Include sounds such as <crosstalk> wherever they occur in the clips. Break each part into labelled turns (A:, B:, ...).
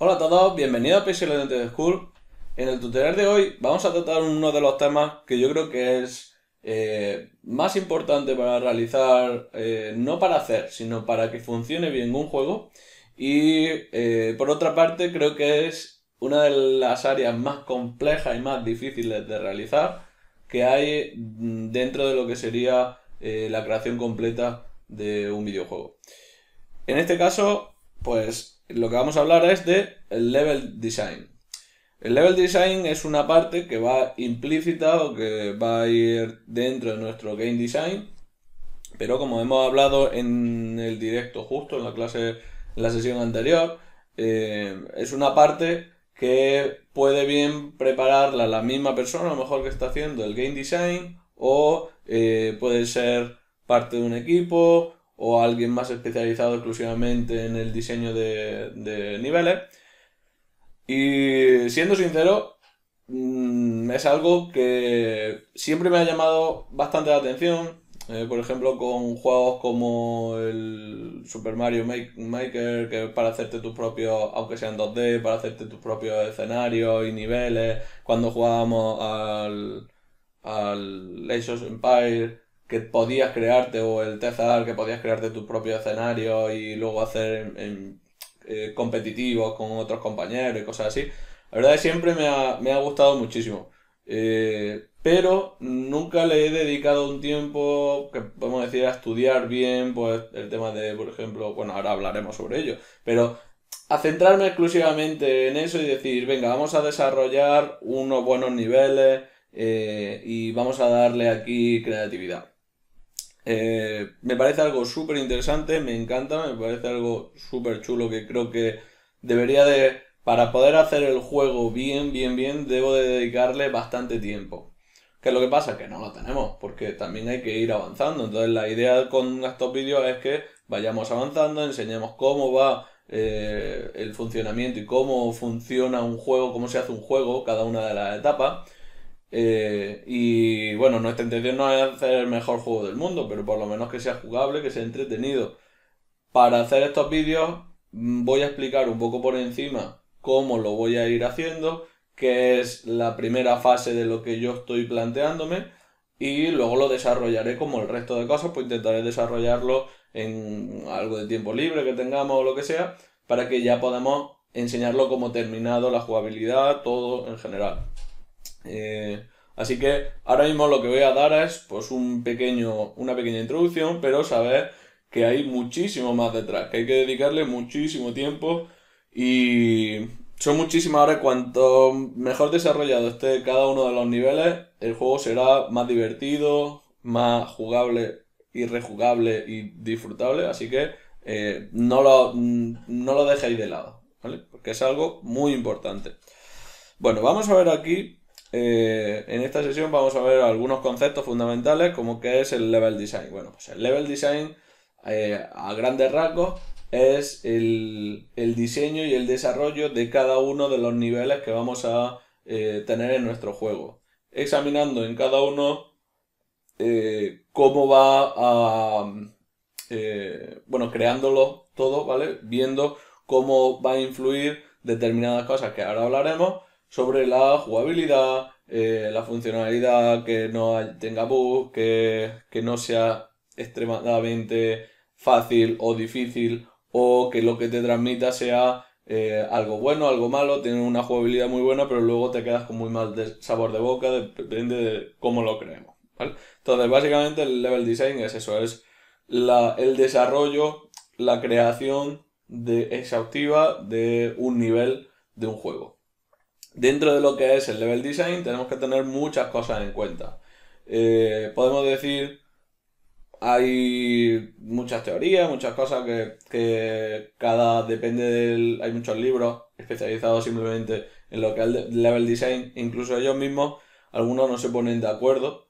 A: Hola a todos, bienvenidos a Pixel School. En el tutorial de hoy vamos a tratar uno de los temas que yo creo que es eh, más importante para realizar, eh, no para hacer, sino para que funcione bien un juego. Y eh, por otra parte creo que es una de las áreas más complejas y más difíciles de realizar que hay mm, dentro de lo que sería la creación completa de un videojuego. En este caso, pues lo que vamos a hablar es de el level design. El level design es una parte que va implícita o que va a ir dentro de nuestro game design, pero como hemos hablado en el directo justo, en la clase, en la sesión anterior, eh, es una parte que puede bien prepararla la misma persona, a lo mejor que está haciendo el game design, o eh, puede ser parte de un equipo, o alguien más especializado exclusivamente en el diseño de niveles. Y siendo sincero, mm, es algo que siempre me ha llamado bastante la atención. Eh, por ejemplo, con juegos como el Super Mario Maker, que para hacerte tus propios, aunque sean 2D, para hacerte tus propios escenarios y niveles. Cuando jugábamos al, al Empire, que podías crearte, o el Tezar, que podías crearte tus propios escenarios y luego hacer en eh, competitivos con otros compañeros y cosas así. La verdad es siempre me ha, gustado muchísimo. Eh, pero nunca le he dedicado un tiempo, que podemos decir, a estudiar bien, pues el tema de, por ejemplo, bueno, ahora hablaremos sobre ello, pero a centrarme exclusivamente en eso y decir, venga, vamos a desarrollar unos buenos niveles eh, y vamos a darle aquí creatividad. Eh, me parece algo súper interesante, me encanta, me parece algo súper chulo que creo que debería de... Para poder hacer el juego bien, bien, bien, debo de dedicarle bastante tiempo. es lo que pasa? Que no lo tenemos, porque también hay que ir avanzando. Entonces la idea con estos vídeos es que vayamos avanzando, enseñemos cómo va eh, el funcionamiento y cómo funciona un juego, cómo se hace un juego, cada una de las etapas. Eh, y bueno, nuestra intención no es hacer el mejor juego del mundo, pero por lo menos que sea jugable, que sea entretenido. Para hacer estos vídeos mm, voy a explicar un poco por encima cómo lo voy a ir haciendo, que es la primera fase de lo que yo estoy planteándome y luego lo desarrollaré como el resto de cosas, pues intentaré desarrollarlo en algo de tiempo libre que tengamos o lo que sea, para que ya podamos enseñarlo como terminado, la jugabilidad, todo en general. Eh, así que ahora mismo lo que voy a dar es pues un pequeño, una pequeña introducción, pero saber que hay muchísimo más detrás, que hay que dedicarle muchísimo tiempo y son muchísimas horas. Cuanto mejor desarrollado esté cada uno de los niveles, el juego será más divertido, más jugable y rejugable y disfrutable. Así que eh, no, lo, no lo dejéis de lado, ¿vale? Porque es algo muy importante. Bueno, vamos a ver aquí eh, en esta sesión vamos a ver algunos conceptos fundamentales como que es el level design. Bueno, pues el level design eh, a grandes rasgos es el, diseño y el desarrollo de cada uno de los niveles que vamos a eh, tener en nuestro juego. Examinando en cada uno cómo va a... bueno, creándolo todo, ¿vale? Viendo cómo va a influir determinadas cosas que ahora hablaremos sobre la jugabilidad, eh, la funcionalidad, que no tenga bugs, que, no sea extremadamente fácil o difícil, o que lo que te transmita sea eh, algo bueno, algo malo, tiene una jugabilidad muy buena, pero luego te quedas con muy mal sabor de boca, depende de cómo lo creemos. Entonces, básicamente el level design es eso, es el desarrollo, la creación de, exhaustiva de un nivel de un juego dentro de lo que es el level design tenemos que tener muchas cosas en cuenta. Eh, podemos decir, hay muchas teorías, muchas cosas que, que, cada depende del... Hay muchos libros especializados simplemente en lo que es el level design, incluso ellos mismos, algunos no se ponen de acuerdo.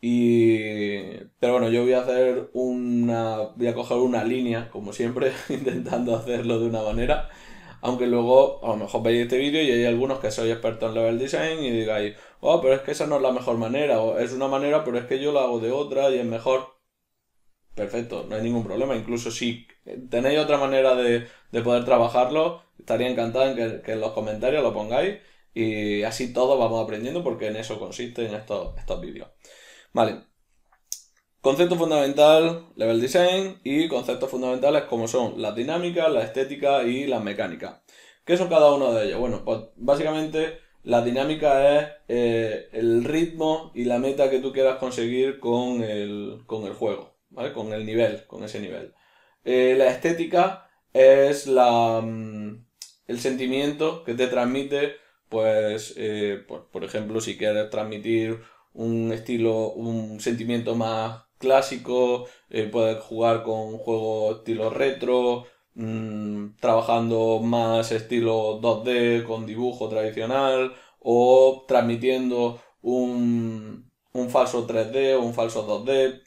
A: Y... Pero bueno, yo voy a hacer una... Voy a coger una línea, como siempre, <laughs> intentando hacerlo de una manera aunque luego a lo mejor veis este vídeo y hay algunos que sois expertos en level design y digáis, oh, pero es que esa no es la mejor manera, o es una manera, pero es que yo la hago de otra y es mejor. Perfecto, no hay ningún problema. Incluso si tenéis otra manera de, poder trabajarlo, estaría encantado en que, en los comentarios lo pongáis y así todos vamos aprendiendo porque en eso consisten estos, estos vídeos. Vale, Concepto fundamental, level design y conceptos fundamentales como son la dinámica, la estética y la mecánica. ¿Qué son cada uno de ellos? Bueno, pues básicamente la dinámica es eh, el ritmo y la meta que tú quieras conseguir con el, con el juego, Con el nivel, con ese nivel. Eh, la estética es la, mm, el sentimiento que te transmite, pues, eh, por ejemplo, si quieres transmitir un estilo, un sentimiento más clásico, eh, puedes jugar con juegos estilo retro, mm, trabajando más estilo 2D con dibujo tradicional o transmitiendo un, falso 3D o un falso 2D.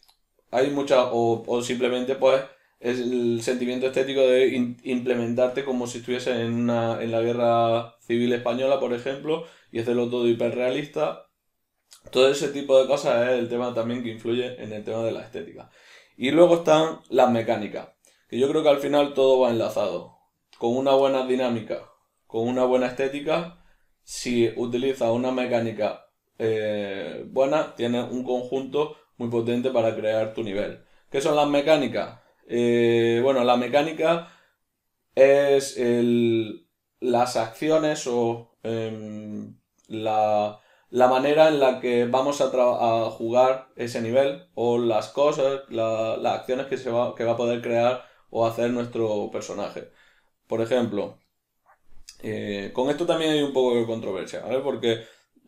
A: Hay muchas, o, simplemente pues es el sentimiento estético de implementarte como si estuviese en, una, en la guerra civil española, por ejemplo, y hacerlo todo hiperrealista todo ese tipo de cosas es el tema también que influye en el tema de la estética. Y luego están las mecánicas, que yo creo que al final todo va enlazado. Con una buena dinámica, con una buena estética, si utiliza una mecánica eh, buena, tiene un conjunto muy potente para crear tu nivel. ¿Qué son las mecánicas? Eh, bueno, la mecánica es las acciones o em, la, la manera en la que vamos a, jugar ese nivel o las cosas, las acciones que, se va, que va a poder crear o hacer nuestro personaje. Por ejemplo, eh, con esto también hay un poco de controversia, ¿vale? Porque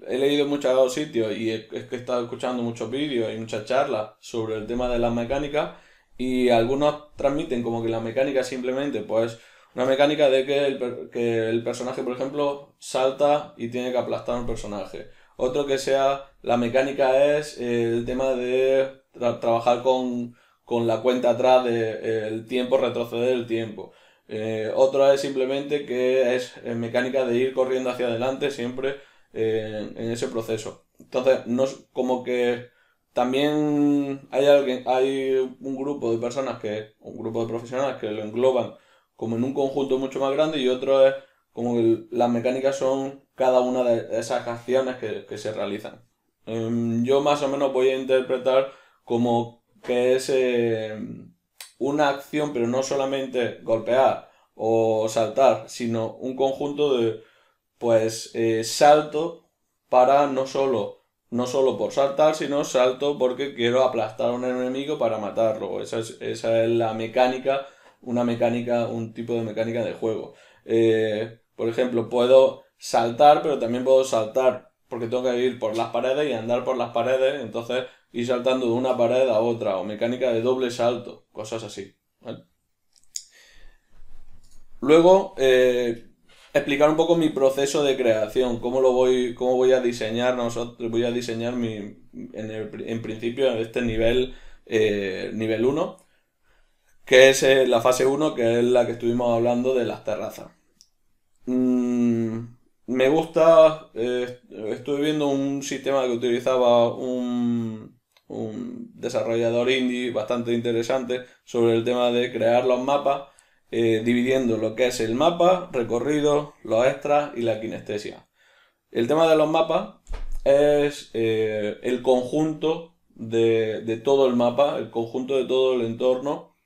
A: he leído en muchos sitios y es que he estado escuchando muchos vídeos y muchas charlas sobre el tema de las mecánicas y algunos transmiten como que la mecánica simplemente pues una mecánica de que el, que el personaje por ejemplo salta y tiene que aplastar a un personaje otro que sea, la mecánica es eh, el tema de trabajar con, la cuenta atrás del tiempo, retroceder el tiempo. Eh, otro otra es simplemente que es eh, mecánica de ir corriendo hacia adelante siempre en, ese proceso. Entonces, no es como que también hay alguien, hay un grupo de personas que, un grupo de profesionales que lo engloban como en un conjunto mucho más grande y otro es como que las mecánicas son cada una de esas acciones que, se realizan. Em, yo más o menos voy a interpretar como que es em, una acción, pero no solamente golpear o saltar, sino un conjunto de pues eh, salto para no solo no solo por saltar, sino salto porque quiero aplastar a un enemigo para matarlo. Esa es, la mecánica, una mecánica, un tipo de mecánica de juego. Eh, por ejemplo, puedo saltar, pero también puedo saltar porque tengo que ir por las paredes y andar por las paredes, entonces ir saltando de una pared a otra, o mecánica de doble salto, cosas así. Luego, eh, explicar un poco mi proceso de creación, cómo lo voy, cómo voy a diseñar nosotros, voy a diseñar en, principio en principio este nivel, eh, nivel 1, que es eh, la fase 1, que es la que estuvimos hablando de las terrazas. Mm, me gusta, eh, estuve viendo un sistema que utilizaba un, desarrollador indie bastante interesante sobre el tema de crear los mapas, eh, dividiendo lo que es el mapa, recorrido, los extras y la kinestesia. El tema de los mapas es eh, el conjunto de, de todo el mapa, el conjunto de todo el entorno.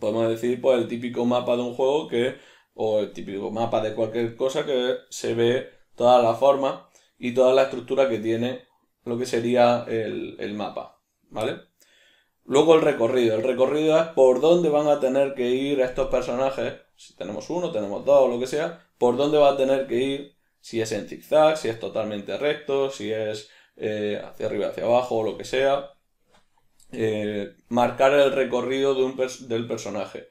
A: Podemos decir, pues el típico mapa de un juego que o el típico mapa de cualquier cosa que se ve toda la forma y toda la estructura que tiene lo que sería el, mapa, ¿vale? Luego el recorrido. El recorrido es por dónde van a tener que ir estos personajes. Si tenemos uno, tenemos dos o lo que sea. Por dónde va a tener que ir. Si es en zigzag, si es totalmente recto, si es eh, hacia arriba, hacia abajo o lo que sea. Eh, marcar el recorrido del personaje.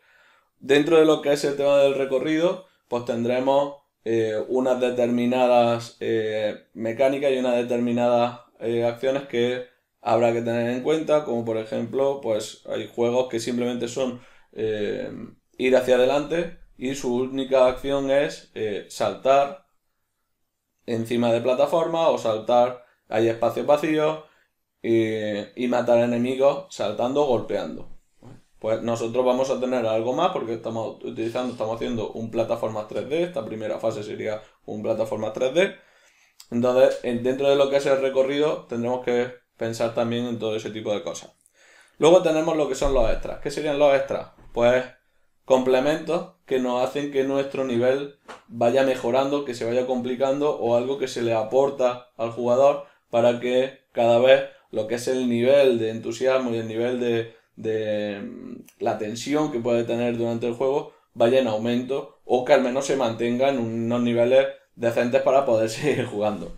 A: Dentro de lo que es el tema del recorrido, pues tendremos eh, unas determinadas eh, mecánicas y unas determinadas eh, acciones que habrá que tener en cuenta, como por ejemplo, pues hay juegos que simplemente son ir hacia adelante y su única acción es saltar encima de plataforma o saltar, hay espacios vacíos y matar enemigos saltando o golpeando pues nosotros vamos a tener algo más porque estamos utilizando, estamos haciendo un plataforma 3D, esta primera fase sería un plataforma 3D. Entonces, dentro de lo que es el recorrido, tendremos que pensar también en todo ese tipo de cosas. Luego tenemos lo que son los extras. ¿Qué serían los extras? Pues complementos que nos hacen que nuestro nivel vaya mejorando, que se vaya complicando o algo que se le aporta al jugador para que cada vez lo que es el nivel de entusiasmo y el nivel de, de mm, la tensión que puede tener durante el juego vaya en aumento o que al menos se mantenga en unos niveles decentes para poder <laughs> seguir jugando.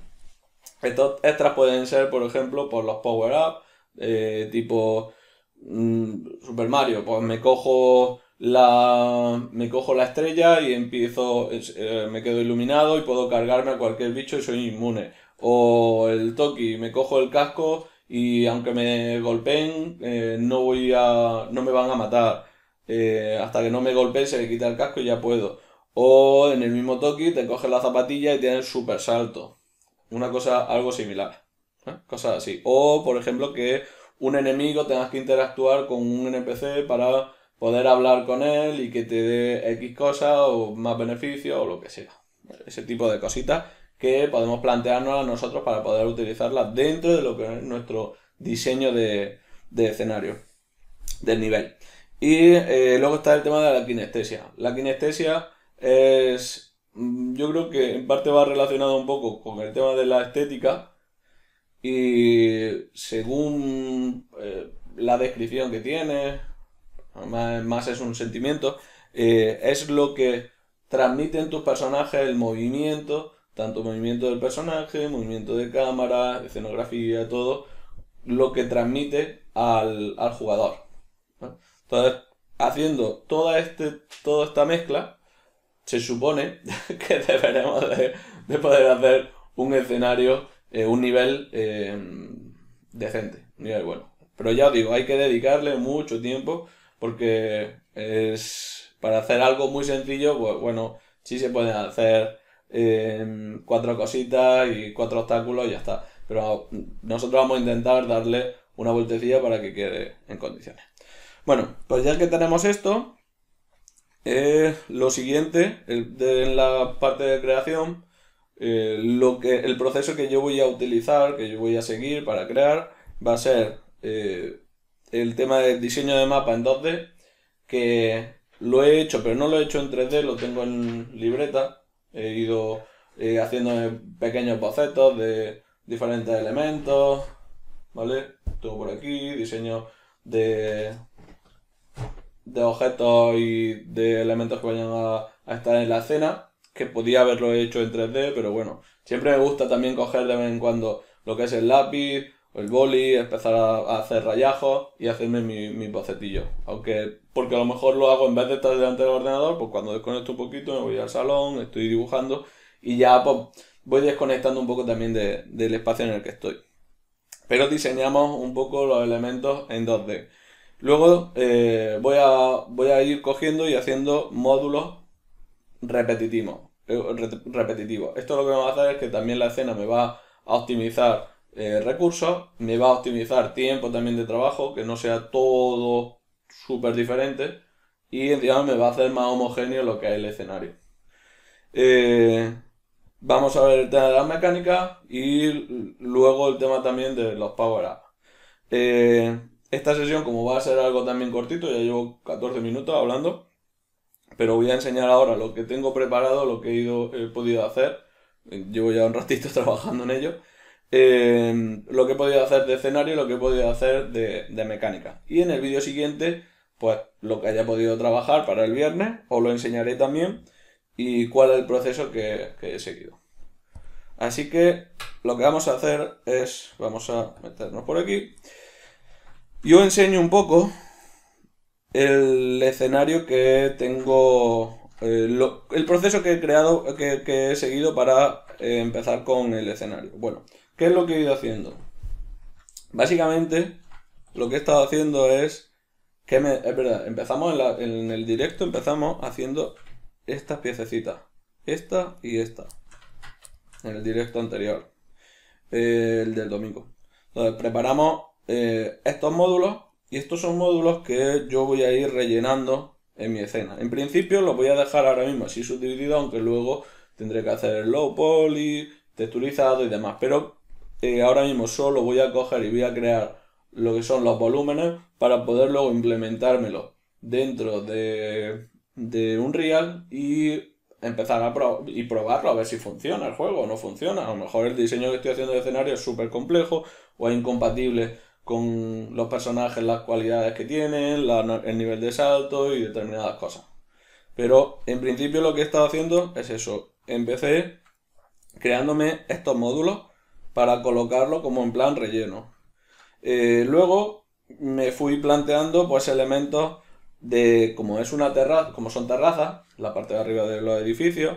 A: Estos extras pueden ser, por ejemplo, por los power up, eh, tipo mm, Super Mario, pues me cojo la me cojo la estrella y empiezo eh, me quedo iluminado y puedo cargarme a cualquier bicho y soy inmune o el Toki me cojo el casco y aunque me golpeen, eh, no, voy a, no me van a matar. Eh, hasta que no me golpeen se le quita el casco y ya puedo. O en el mismo Toki te coges la zapatilla y tienes super salto. Una cosa algo similar. ¿eh? Cosas así. O por ejemplo que un enemigo tengas que interactuar con un NPC para poder hablar con él y que te dé X cosas o más beneficios o lo que sea. Ese tipo de cositas que podemos plantearnos a nosotros para poder utilizarla dentro de lo que es nuestro diseño de, escenario, del nivel. Y eh, luego está el tema de la kinestesia. La kinestesia es, mm, yo creo que en parte va relacionado un poco con el tema de la estética y según eh, la descripción que tienes, más, es un sentimiento, eh, es lo que transmiten tus personajes, el movimiento, tanto movimiento del personaje, movimiento de cámara, escenografía, todo lo que transmite al, jugador. Entonces, haciendo toda, este, toda esta mezcla, se supone <laughs> que deberemos de, poder hacer un escenario, eh, un nivel eh, decente, un nivel bueno. Pero ya os digo, hay que dedicarle mucho tiempo porque es para hacer algo muy sencillo, pues bueno, sí se puede hacer cuatro cositas y cuatro obstáculos y ya está. Pero nosotros vamos a intentar darle una vueltecilla para que quede en condiciones. Bueno, pues ya que tenemos esto, eh, lo siguiente, en la parte de creación, eh, lo que, el proceso que yo voy a utilizar, que yo voy a seguir para crear, va a ser eh, el tema del diseño de mapa en 2D, que lo he hecho, pero no lo he hecho en 3D, lo tengo en libreta, He ido eh, haciendo pequeños bocetos de diferentes elementos, ¿vale? Tengo por aquí diseño de, de objetos y de elementos que vayan a estar en la escena, que podía haberlo hecho en 3D, pero bueno, siempre me gusta también coger de vez en cuando lo que es el lápiz, el boli, empezar a, hacer rayajos y hacerme mis bocetillos. bocetillo. Aunque, porque a lo mejor lo hago en vez de estar delante del ordenador, pues cuando desconecto un poquito me voy al salón, estoy dibujando y ya pues, voy desconectando un poco también del espacio en el que estoy. Pero diseñamos un poco los elementos en 2D. Luego eh, voy, a, voy a ir cogiendo y haciendo módulos repetitivos. Eh, repetitivos. Esto lo que vamos a hacer es que también la escena me va a optimizar eh, recursos, me va a optimizar tiempo también de trabajo, que no sea todo súper diferente, y encima me va a hacer más homogéneo lo que es el escenario. Eh, vamos a ver el tema de las mecánicas y luego el tema también de los power ups eh, esta sesión, como va a ser algo también cortito, ya llevo 14 minutos hablando, pero voy a enseñar ahora lo que tengo preparado, lo que he, ido, he podido hacer. Llevo ya un ratito <laughs> trabajando en ello. Em, lo que he podido hacer de escenario y lo que he podido hacer de, mecánica. Y en el vídeo siguiente, pues lo que haya podido trabajar para el viernes, os lo enseñaré también y cuál es el proceso que, he seguido. Así que lo que vamos a hacer es, vamos a meternos por aquí. Yo enseño un poco el escenario que tengo, eh, el proceso que he creado, que, he seguido para eh, empezar con el escenario. Bueno, ¿Qué es lo que he ido haciendo? Básicamente, lo que he estado haciendo es que es verdad, empezamos en, el directo, empezamos haciendo estas piececitas. Esta y esta. En el directo anterior. Eh, el del domingo. Entonces, preparamos eh, estos módulos. Y estos son módulos que yo voy a ir rellenando en mi escena. En principio los voy a dejar ahora mismo así subdividido, aunque luego tendré que hacer el low poly, texturizado y demás. Pero ahora mismo solo voy a coger y voy a crear lo que son los volúmenes para poder luego implementármelo dentro de, de real y empezar a y probarlo a ver si funciona el juego o no funciona. A lo mejor el diseño que estoy haciendo de escenario es súper complejo o es incompatible con los personajes, las cualidades que tienen, el nivel de salto y determinadas cosas. Pero en principio lo que he estado haciendo es eso. Empecé creándome estos módulos para colocarlo como en plan relleno. Eh, luego me fui planteando pues elementos de como es una terraza, como son terrazas, la parte de arriba de los edificios.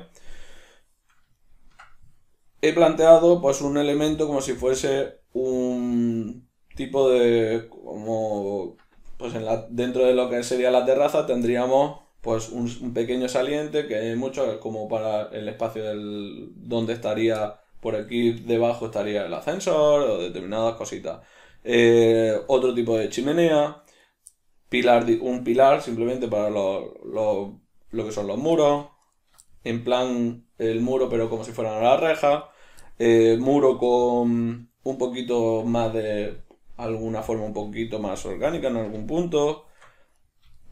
A: He planteado pues un elemento como si fuese un tipo de como pues dentro de lo que sería la terraza tendríamos pues un, pequeño saliente que es mucho como para el espacio del, donde estaría por aquí debajo estaría el ascensor o determinadas cositas. Eh, otro tipo de chimenea, pilar, un pilar simplemente para lo, que son los muros, en plan el muro pero como si fueran las rejas, eh, muro con un poquito más de alguna forma un poquito más orgánica en algún punto,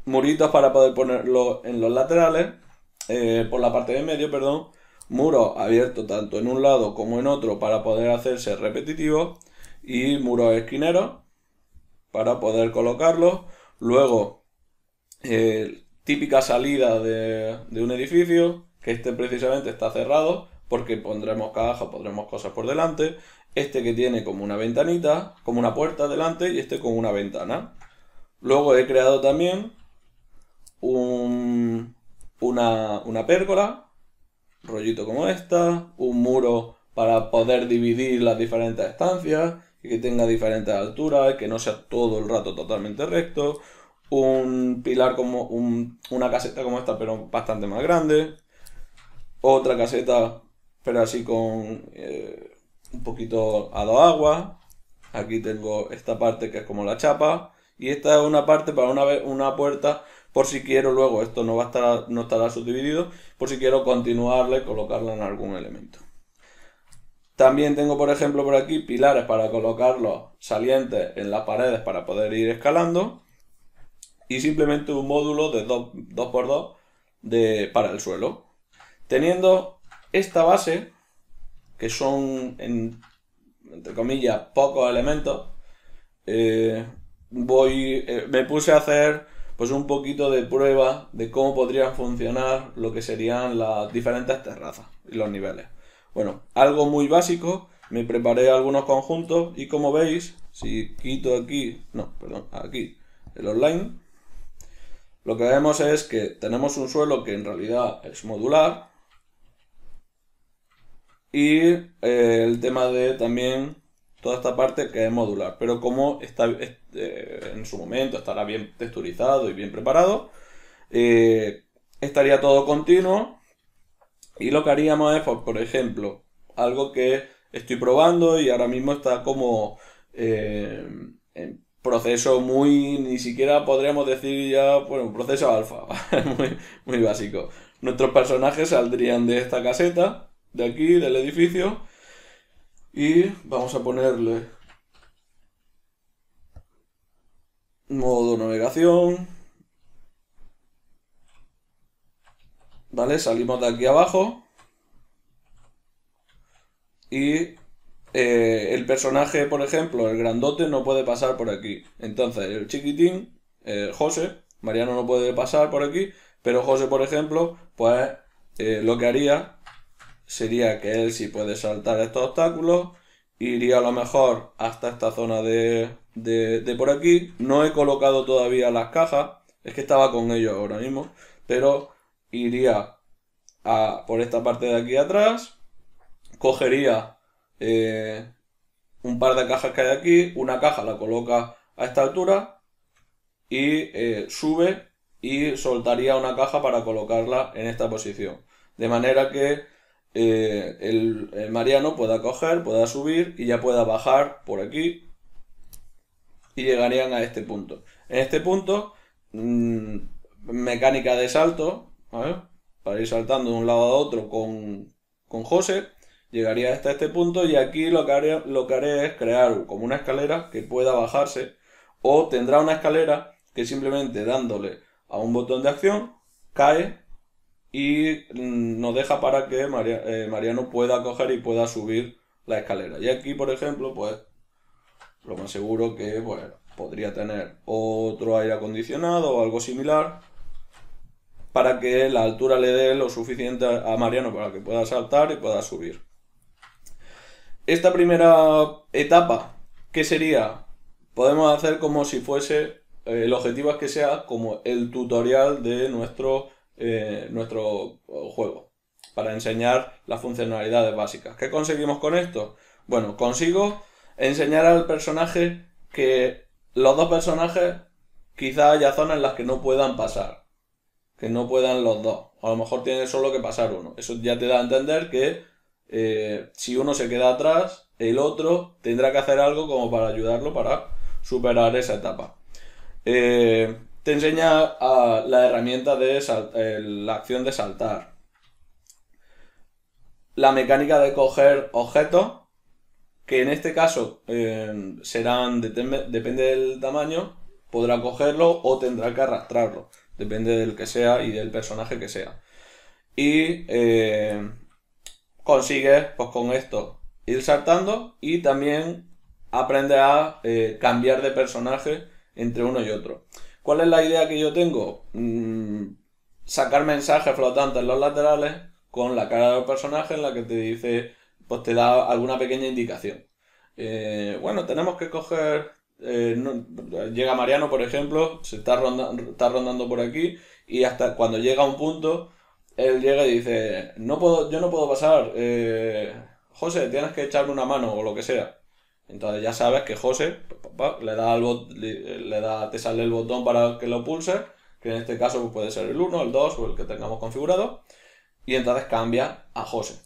A: muritos para poder ponerlo en los laterales, eh, por la parte de medio, perdón, muro abierto tanto en un lado como en otro para poder hacerse repetitivo y muros esquineros para poder colocarlos. Luego, eh, típica salida de, un edificio, que este precisamente está cerrado, porque pondremos caja, pondremos cosas por delante. Este que tiene como una ventanita, como una puerta delante, y este con una ventana. Luego he creado también una, una pérgola rollito como esta, un muro para poder dividir las diferentes estancias y que tenga diferentes alturas, que no sea todo el rato totalmente recto, un pilar como un, una caseta como esta pero bastante más grande, otra caseta pero así con eh, un poquito a dos aguas, aquí tengo esta parte que es como la chapa y esta es una parte para una, una puerta por si quiero luego, esto no, va a estar, no estará subdividido, por si quiero continuarle, colocarlo en algún elemento. También tengo, por ejemplo, por aquí pilares para colocar los salientes en las paredes para poder ir escalando. Y simplemente un módulo de 2, x 2 para el suelo. Teniendo esta base, que son, en, entre comillas, pocos elementos, eh, voy, eh, me puse a hacer pues un poquito de prueba de cómo podrían funcionar lo que serían las diferentes terrazas y los niveles. Bueno, algo muy básico, me preparé algunos conjuntos y como veis, si quito aquí, no, perdón, aquí el online, lo que vemos es que tenemos un suelo que en realidad es modular y eh, el tema de también toda esta parte que es modular, pero como está eh, en su momento estará bien texturizado y bien preparado, eh, estaría todo continuo y lo que haríamos es, por, ejemplo, algo que estoy probando y ahora mismo está como eh, en proceso muy, ni siquiera podríamos decir ya, bueno, un proceso alfa, <laughs> muy, muy básico. Nuestros personajes saldrían de esta caseta, de aquí, del edificio, y vamos a ponerle modo navegación. Vale, salimos de aquí abajo. Y eh, el personaje, por ejemplo, el grandote, no puede pasar por aquí. Entonces, el chiquitín, eh, José, Mariano no puede pasar por aquí, pero José, por ejemplo, pues eh, lo que haría sería que él si puede saltar estos obstáculos, iría a lo mejor hasta esta zona de, de, por aquí. No he colocado todavía las cajas, es que estaba con ellos ahora mismo, pero iría a, por esta parte de aquí atrás, cogería eh, un par de cajas que hay aquí, una caja la coloca a esta altura y eh, sube y soltaría una caja para colocarla en esta posición. De manera que eh, el, Mariano pueda coger, pueda subir y ya pueda bajar por aquí y llegarían a este punto. En este punto, mm, mecánica de salto, para ir saltando de un lado a otro con, con José, llegaría hasta este punto y aquí lo que, haré, lo que haré es crear como una escalera que pueda bajarse o tendrá una escalera que simplemente dándole a un botón de acción cae y mm, nos deja para que eh, Mariano pueda coger y pueda subir la escalera. Y aquí, por ejemplo, pues lo más seguro que podría tener otro aire acondicionado o algo similar para que la altura le dé lo suficiente a Mariano para que pueda saltar y pueda subir. Esta primera etapa, ¿qué sería? Podemos hacer como si fuese, eh, el objetivo es que sea como el tutorial de nuestro eh, nuestro eh, juego, para enseñar las funcionalidades básicas. ¿Qué conseguimos con esto? Bueno, consigo enseñar al personaje que los dos personajes quizá haya zonas en las que no puedan pasar, que no puedan los dos, a lo mejor tiene solo que pasar uno. Eso ya te da a entender que eh, si uno se queda atrás, el otro tendrá que hacer algo como para ayudarlo para superar esa etapa te enseña ah, la herramienta de la acción de saltar. La mecánica de coger objetos, que en este caso em, serán, depende del tamaño, podrá cogerlo o tendrá que arrastrarlo, depende del que sea y del personaje que sea. Y em, consigues, pues con esto, ir saltando y también aprende a eh, cambiar de personaje entre uno y otro. ¿Cuál es la idea que yo tengo? Mm, sacar mensajes flotantes en los laterales con la cara del personaje en la que te dice, pues te da alguna pequeña indicación. Eh, bueno, tenemos que coger... Eh, llega Mariano, por ejemplo, se está, está rondando por aquí y hasta cuando llega a un punto, él llega y dice, no puedo, yo no puedo pasar, eh, José, tienes que echarme una mano o lo que sea. Entonces ya sabes que José le da al le da, te sale el botón para que lo pulse que en este caso pues puede ser el 1, el 2 o el que tengamos configurado, y entonces cambia a José.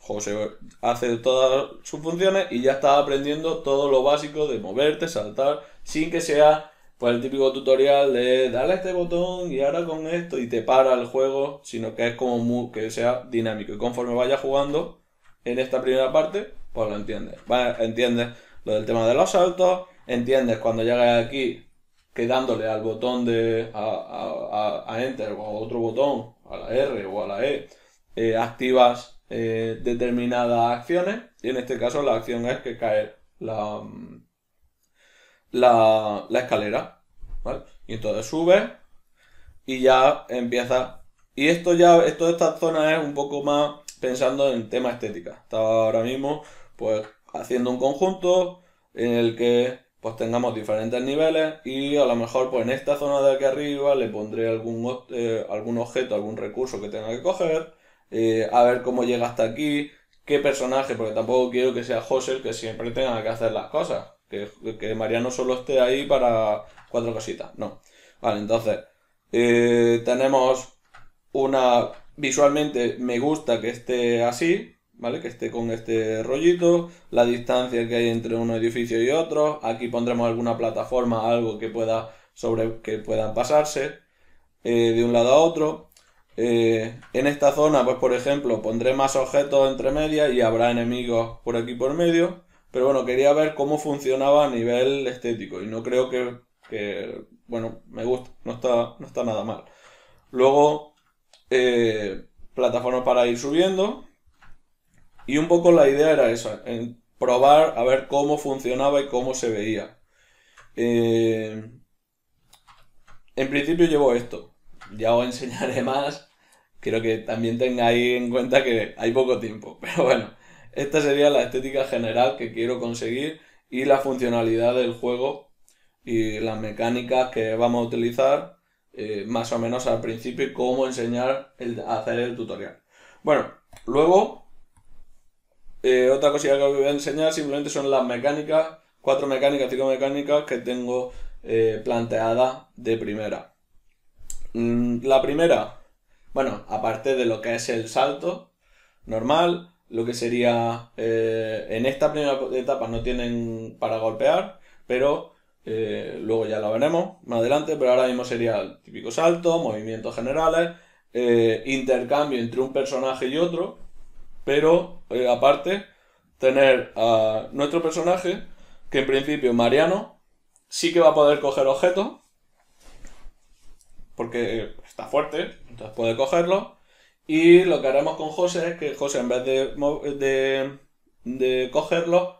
A: José hace todas sus funciones y ya está aprendiendo todo lo básico de moverte, saltar, sin que sea pues, el típico tutorial de darle este botón y ahora con esto y te para el juego, sino que es como que sea dinámico y conforme vaya jugando en esta primera parte, pues lo entiendes. entiendes lo del tema de los saltos, entiendes cuando llegas aquí quedándole al botón de a, Enter o a otro botón, a la R o a la E, eh, activas eh, determinadas acciones y en este caso la acción es que cae mm, la, la, escalera. ¿vale? Y entonces sube y ya empieza. Y esto ya, esto esta zona es un poco más pensando en tema estética. Estaba ahora mismo, pues haciendo un conjunto en el que pues tengamos diferentes niveles y a lo mejor pues en esta zona de aquí arriba le pondré algún, eh, algún objeto, algún recurso que tenga que coger, eh, a ver cómo llega hasta aquí, qué personaje, porque tampoco quiero que sea José el que siempre tenga que hacer las cosas, que, que Mariano solo esté ahí para cuatro cositas, no. Vale, entonces eh, tenemos una, visualmente me gusta que esté así, ¿vale? Que esté con este rollito, la distancia que hay entre un edificio y otro, aquí pondremos alguna plataforma, algo que pueda sobre que puedan pasarse eh, de un lado a otro. Eh, en esta zona, pues por ejemplo, pondré más objetos entre medias y habrá enemigos por aquí por medio. Pero bueno, quería ver cómo funcionaba a nivel estético y no creo que, bueno, me gusta, no está, nada mal. Luego, eh, plataformas para ir subiendo, y un poco la idea era esa, en probar a ver cómo funcionaba y cómo se veía. Eh, en principio llevo esto, ya os enseñaré <laughs> más. Quiero que también tengáis en cuenta que hay poco tiempo, <laughs> pero bueno, esta sería la estética general que quiero conseguir y la funcionalidad del juego y las mecánicas que vamos a utilizar eh, más o menos al principio y cómo enseñar el, a hacer el tutorial. Bueno, luego eh, otra cosilla que os voy a enseñar simplemente son las mecánicas, cuatro mecánicas, cinco mecánicas que tengo eh, planteadas de primera. Mm, la primera, bueno, aparte de lo que es el salto normal, lo que sería eh, en esta primera etapa no tienen para golpear, pero luego ya lo veremos más adelante, pero ahora mismo sería el típico salto, movimientos generales, intercambio entre un personaje y otro, pero, eh, aparte, tener a nuestro personaje, que en principio Mariano, sí que va a poder coger objetos, porque está fuerte, entonces puede cogerlo. Y lo que haremos con José es que José, en vez de, de, cogerlo,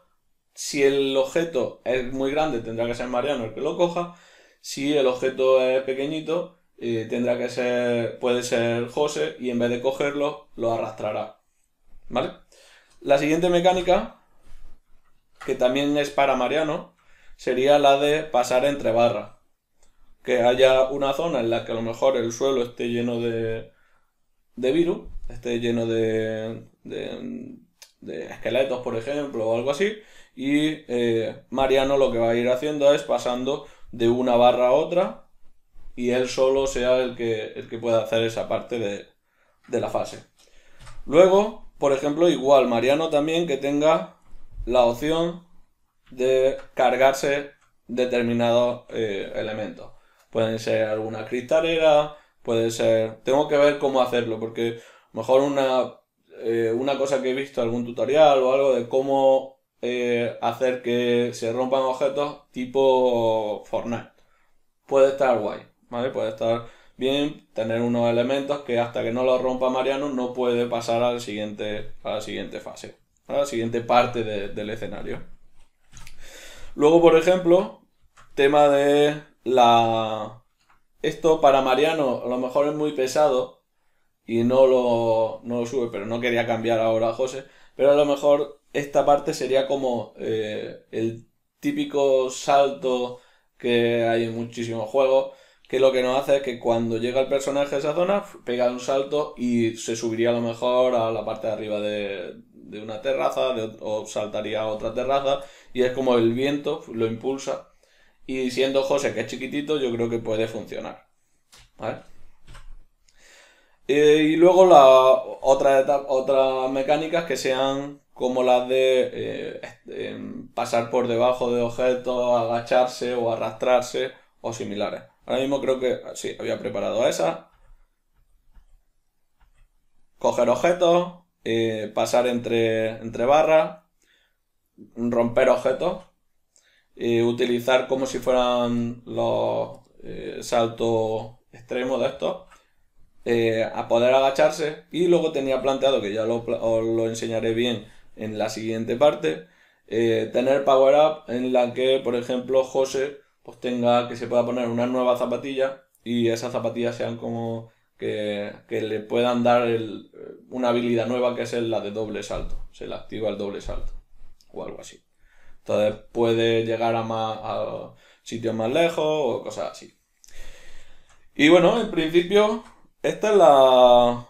A: si el objeto es muy grande, tendrá que ser Mariano el que lo coja. Si el objeto es pequeñito, eh, tendrá que ser, puede ser José y en vez de cogerlo, lo arrastrará. ¿Vale? La siguiente mecánica, que también es para Mariano, sería la de pasar entre barras. Que haya una zona en la que a lo mejor el suelo esté lleno de, de virus, esté lleno de, de, esqueletos, por ejemplo, o algo así. Y eh, Mariano lo que va a ir haciendo es pasando de una barra a otra y él solo sea el que, el que pueda hacer esa parte de, de la fase. Luego, por ejemplo, igual Mariano también que tenga la opción de cargarse determinados eh, elementos. Pueden ser alguna cristalera, puede ser... Tengo que ver cómo hacerlo, porque mejor una, eh, una cosa que he visto, algún tutorial o algo de cómo eh, hacer que se rompan objetos tipo Fortnite. Puede estar guay, ¿vale? Puede estar bien, tener unos elementos que hasta que no los rompa Mariano no puede pasar a la siguiente, a la siguiente fase, a la siguiente parte del escenario. Luego, por ejemplo, tema de la... Esto para Mariano a lo mejor es muy pesado y no lo, no lo sube, pero no quería cambiar ahora a José. Pero a lo mejor esta parte sería como eh, el típico salto que hay en muchísimos juegos que lo que nos hace es que cuando llega el personaje a esa zona, pega un salto y se subiría a lo mejor a la parte de arriba de, una terraza o saltaría a otra terraza y es como el viento lo impulsa. Y siendo José que es chiquitito, yo creo que puede funcionar. ¿Vale? Eh, y luego otras mecánicas que sean como las de eh, em, pasar por debajo de objetos, agacharse o arrastrarse o similares. Ahora mismo creo que... Ah, sí, había preparado esa. Coger objetos, eh, pasar entre, entre barras, romper objetos, utilizar como si fueran los eh, saltos extremos de estos, eh, a poder agacharse y luego tenía planteado, que ya lo, os lo enseñaré bien en la siguiente parte, tener power-up en la que, por ejemplo, José pues tenga, que se pueda poner una nueva zapatilla y esas zapatillas sean como que, le puedan dar eh, una habilidad nueva que es la de doble salto, se le activa el doble salto o algo así. Entonces puede llegar a, más, a sitios más lejos o cosas así. Y bueno, en principio, esta es la,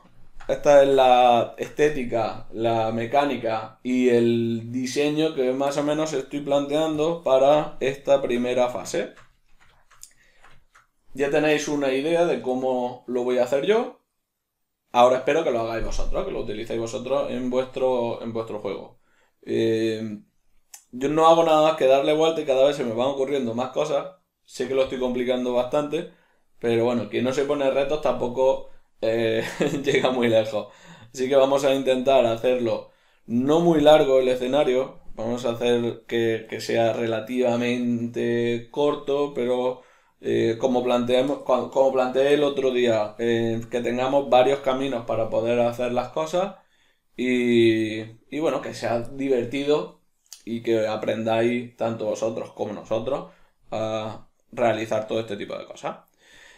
A: esta es la estética, la mecánica y el diseño que más o menos estoy planteando para esta primera fase. Ya tenéis una idea de cómo lo voy a hacer yo. Ahora espero que lo hagáis vosotros, que lo utilicéis vosotros en vuestro, en vuestro juego. Eh, yo no hago nada más que darle vuelta y cada vez se me van ocurriendo más cosas. Sé que lo estoy complicando bastante, pero bueno, que no se pone retos tampoco eh, <laughs> llega muy lejos. Así que vamos a intentar hacerlo no muy largo el escenario. Vamos a hacer que, sea relativamente corto, pero eh, como, como planteé el otro día, eh, que tengamos varios caminos para poder hacer las cosas y, y bueno, que sea divertido y que aprendáis tanto vosotros como nosotros a realizar todo este tipo de cosas.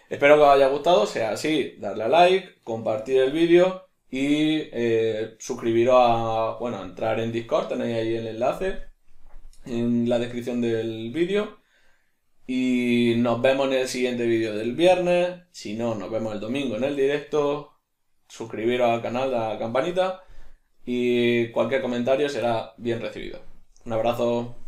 A: Espero que os haya gustado, sea así, darle a like, compartir el vídeo y eh, suscribiros a, bueno, entrar en Discord, tenéis ahí el enlace en la descripción del vídeo. Y nos vemos en el siguiente vídeo del viernes. Si no, nos vemos el domingo en el directo. Suscribiros al canal, la campanita. Y cualquier comentario será bien recibido. Un abrazo.